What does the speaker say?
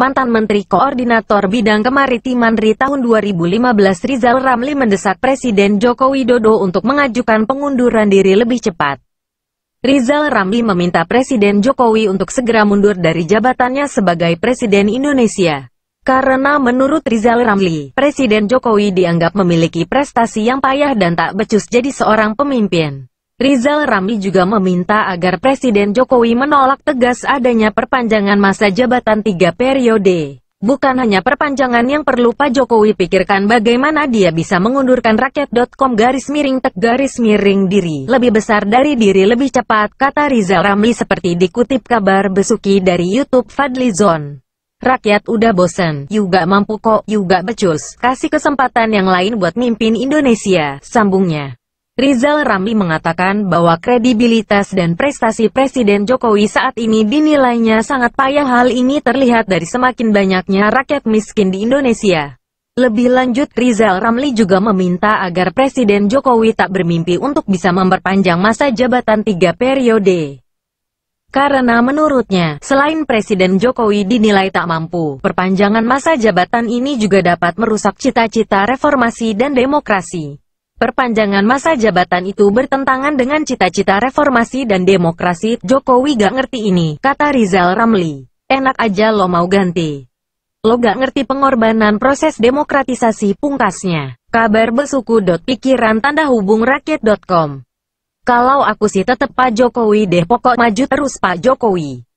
mantan Menteri Koordinator Bidang Kemaritiman RI tahun 2015 Rizal Ramli mendesak Presiden Joko Widodo untuk mengajukan pengunduran diri lebih cepat. Rizal Ramli meminta Presiden Jokowi untuk segera mundur dari jabatannya sebagai Presiden Indonesia. Karena menurut Rizal Ramli, Presiden Jokowi dianggap memiliki prestasi yang payah dan tak becus jadi seorang pemimpin. Rizal Ramli juga meminta agar Presiden Jokowi menolak tegas adanya perpanjangan masa jabatan tiga periode. Bukan hanya perpanjangan yang perlu Pak Jokowi pikirkan bagaimana dia bisa mengundurkan rakyat.com garis miring tek garis miring diri lebih besar dari diri lebih cepat, kata Rizal Ramli seperti dikutip kabar besuki dari Youtube Fadli Zon. Rakyat udah bosen, juga mampu kok, juga becus, kasih kesempatan yang lain buat mimpin Indonesia, sambungnya. Rizal Ramli mengatakan bahwa kredibilitas dan prestasi Presiden Jokowi saat ini dinilainya sangat payah hal ini terlihat dari semakin banyaknya rakyat miskin di Indonesia. Lebih lanjut Rizal Ramli juga meminta agar Presiden Jokowi tak bermimpi untuk bisa memperpanjang masa jabatan tiga periode. Karena menurutnya, selain Presiden Jokowi dinilai tak mampu, perpanjangan masa jabatan ini juga dapat merusak cita-cita reformasi dan demokrasi. Perpanjangan masa jabatan itu bertentangan dengan cita-cita reformasi dan demokrasi, Jokowi gak ngerti ini, kata Rizal Ramli. Enak aja lo mau ganti. Lo gak ngerti pengorbanan proses demokratisasi pungkasnya. Kabar besuku. Pikiran tanda hubung rakyat.com Kalau aku sih tetep Pak Jokowi deh pokok maju terus Pak Jokowi.